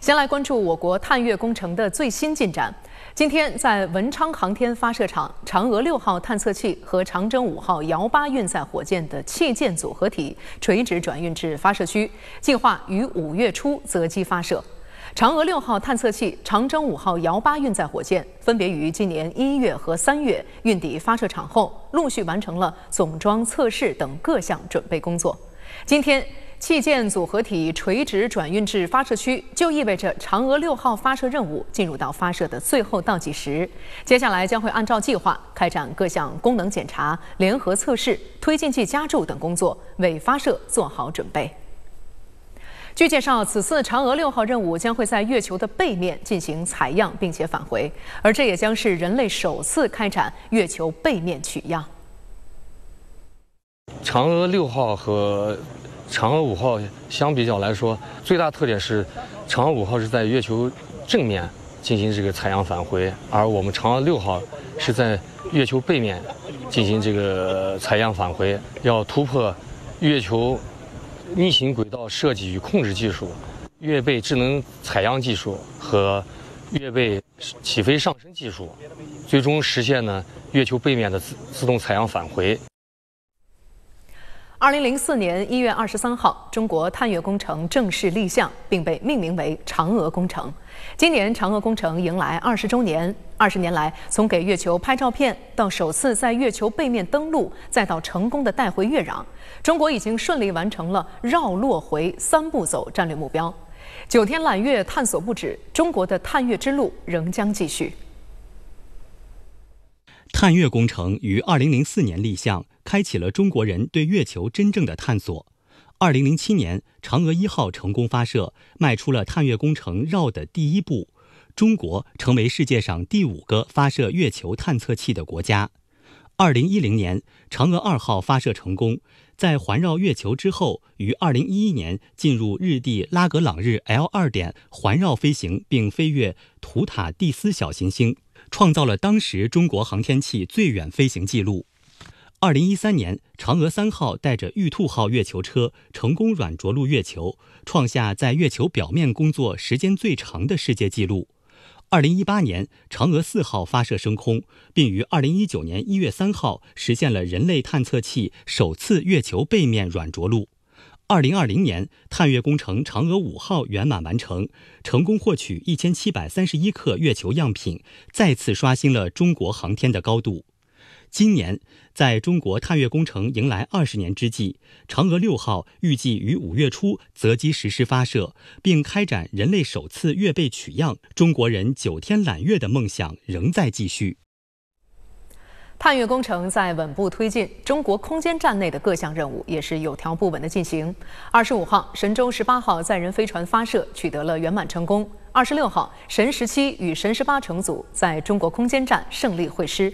先来关注我国探月工程的最新进展。今天，在文昌航天发射场，嫦娥六号探测器和长征五号遥八运载火箭的器件组合体垂直转运至发射区，计划于五月初择机发射。嫦娥六号探测器、长征五号遥八运载火箭分别于今年一月和三月运抵发射场后，陆续完成了总装、测试等各项准备工作。今天。器件组合体垂直转运至发射区，就意味着嫦娥六号发射任务进入到发射的最后倒计时。接下来将会按照计划开展各项功能检查、联合测试、推进剂加注等工作，为发射做好准备。据介绍，此次嫦娥六号任务将会在月球的背面进行采样，并且返回，而这也将是人类首次开展月球背面取样。嫦娥六号和嫦娥五号相比较来说，最大特点是嫦娥五号是在月球正面进行这个采样返回，而我们嫦娥六号是在月球背面进行这个采样返回，要突破月球逆行轨道设计与控制技术、月背智能采样技术和月背起飞上升技术，最终实现呢月球背面的自自动采样返回。二零零四年一月二十三号，中国探月工程正式立项，并被命名为“嫦娥工程”。今年，嫦娥工程迎来二十周年。二十年来，从给月球拍照片，到首次在月球背面登陆，再到成功的带回月壤，中国已经顺利完成了绕、落、回三步走战略目标。九天揽月，探索不止，中国的探月之路仍将继续。探月工程于二零零四年立项，开启了中国人对月球真正的探索。二零零七年，嫦娥一号成功发射，迈出了探月工程绕的第一步，中国成为世界上第五个发射月球探测器的国家。二零一零年，嫦娥二号发射成功，在环绕月球之后，于二零一一年进入日地拉格朗日 L 二点环绕飞行，并飞越图塔蒂斯小行星。创造了当时中国航天器最远飞行记录。二零一三年，嫦娥三号带着玉兔号月球车成功软着陆月球，创下在月球表面工作时间最长的世界纪录。二零一八年，嫦娥四号发射升空，并于二零一九年一月三号实现了人类探测器首次月球背面软着陆。二零二零年，探月工程嫦娥五号圆满完成，成功获取一千七百三十一克月球样品，再次刷新了中国航天的高度。今年，在中国探月工程迎来二十年之际，嫦娥六号预计于五月初择机实施发射，并开展人类首次月背取样。中国人九天揽月的梦想仍在继续。探月工程在稳步推进，中国空间站内的各项任务也是有条不紊的进行。二十五号，神舟十八号载人飞船发射取得了圆满成功。二十六号，神十七与神十八乘组在中国空间站胜利会师。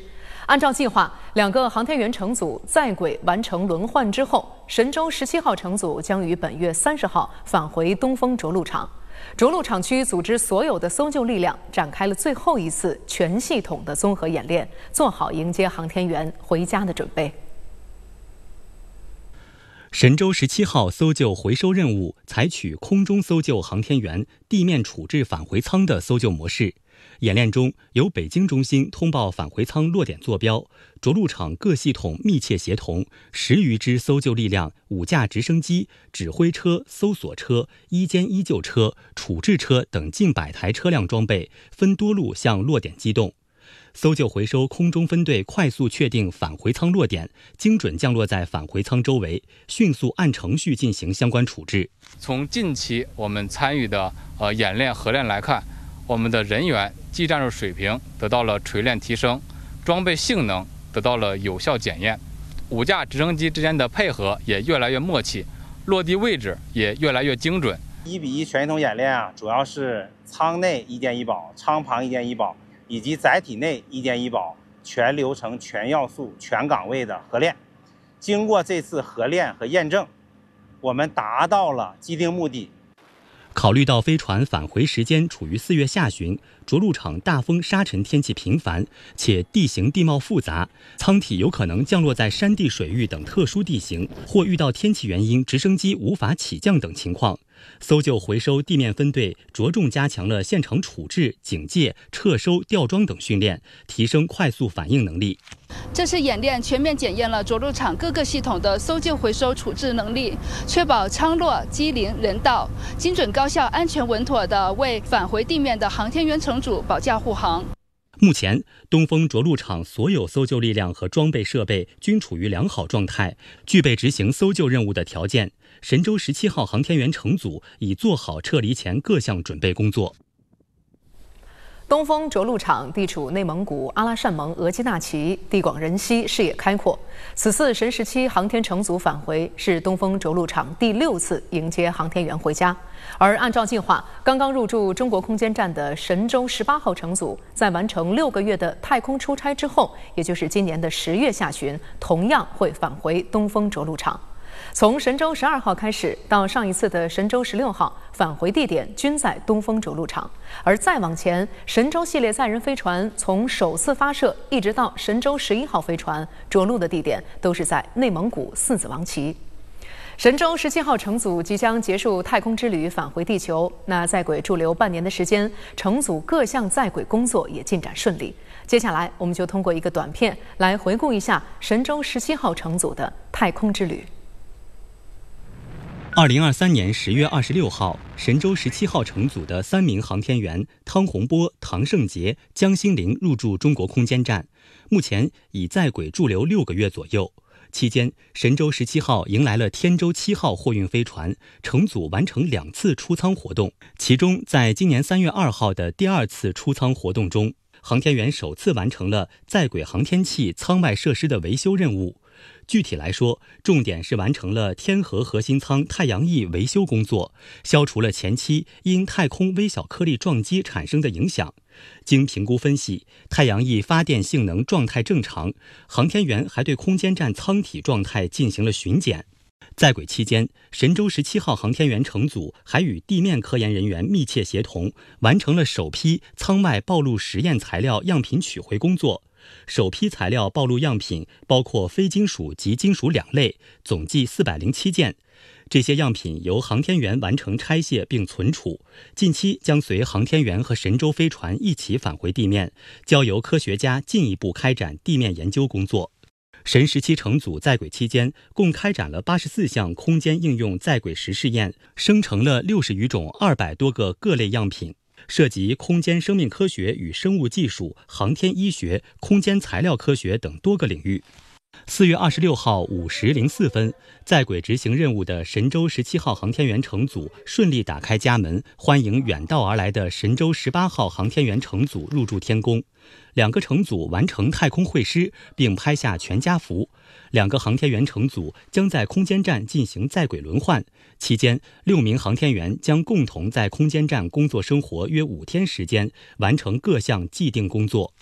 按照计划，两个航天员乘组在轨完成轮换之后，神舟十七号乘组将于本月三十号返回东风着陆场。着陆场区组织所有的搜救力量，展开了最后一次全系统的综合演练，做好迎接航天员回家的准备。神舟十七号搜救回收任务采取空中搜救航天员、地面处置返回舱的搜救模式。演练中，由北京中心通报返回舱落点坐标，着陆场各系统密切协同，十余支搜救力量、五架直升机、指挥车、搜索车、一间依救车、处置车等近百台车辆装备分多路向落点机动。搜救回收空中分队快速确定返回舱落点，精准降落在返回舱周围，迅速按程序进行相关处置。从近期我们参与的呃演练合练来看。我们的人员技战术水平得到了锤炼提升，装备性能得到了有效检验，五架直升机之间的配合也越来越默契，落地位置也越来越精准。一比一全系统演练啊，主要是舱内一键一保、舱旁一键一保以及载体内一键一保全流程、全要素、全岗位的合练。经过这次合练和验证，我们达到了既定目的。考虑到飞船返回时间处于四月下旬，着陆场大风沙尘天气频繁，且地形地貌复杂，舱体有可能降落在山地、水域等特殊地形，或遇到天气原因直升机无法起降等情况。搜救回收地面分队着重加强了现场处置、警戒、撤收、吊装等训练，提升快速反应能力。这次演练全面检验了着陆场各个系统的搜救回收处置能力，确保舱落机灵人道、精准高效、安全稳妥地为返回地面的航天员乘组保驾护航。目前，东风着陆场所有搜救力量和装备设备均处于良好状态，具备执行搜救任务的条件。神舟十七号航天员乘组已做好撤离前各项准备工作。东风着陆场地处内蒙古阿拉善盟额济纳旗，地广人稀，视野开阔。此次神十七航天乘组返回是东风着陆场第六次迎接航天员回家，而按照计划，刚刚入驻中国空间站的神舟十八号乘组在完成六个月的太空出差之后，也就是今年的十月下旬，同样会返回东风着陆场。从神舟十二号开始，到上一次的神舟十六号，返回地点均在东风着陆场。而再往前，神舟系列载人飞船从首次发射一直到神舟十一号飞船着陆的地点，都是在内蒙古四子王旗。神舟十七号乘组即将结束太空之旅返回地球，那在轨驻留半年的时间，乘组各项在轨工作也进展顺利。接下来，我们就通过一个短片来回顾一下神舟十七号乘组的太空之旅。二零二三年十月二十六号，神舟十七号乘组的三名航天员汤洪波、唐圣杰、江新凌入驻中国空间站，目前已在轨驻留六个月左右。期间，神舟十七号迎来了天舟七号货运飞船，乘组完成两次出舱活动。其中，在今年三月二号的第二次出舱活动中，航天员首次完成了在轨航天器舱外设施的维修任务。具体来说，重点是完成了天河核心舱太阳翼维修工作，消除了前期因太空微小颗粒撞击产生的影响。经评估分析，太阳翼发电性能状态正常。航天员还对空间站舱体状态进行了巡检。在轨期间，神舟十七号航天员乘组还与地面科研人员密切协同，完成了首批舱外暴露实验材料样品取回工作。首批材料暴露样品包括非金属及金属两类，总计四百零七件。这些样品由航天员完成拆卸并存储，近期将随航天员和神舟飞船一起返回地面，交由科学家进一步开展地面研究工作。神十七乘组在轨期间，共开展了八十四项空间应用在轨实试验，生成了六十余种、二百多个各类样品。涉及空间生命科学与生物技术、航天医学、空间材料科学等多个领域。四月二十六号五时零四分，在轨执行任务的神舟十七号航天员乘组顺利打开家门，欢迎远道而来的神舟十八号航天员乘组入住天宫。两个乘组完成太空会师，并拍下全家福。两个航天员乘组将在空间站进行在轨轮换，期间六名航天员将共同在空间站工作生活约五天时间，完成各项既定工作。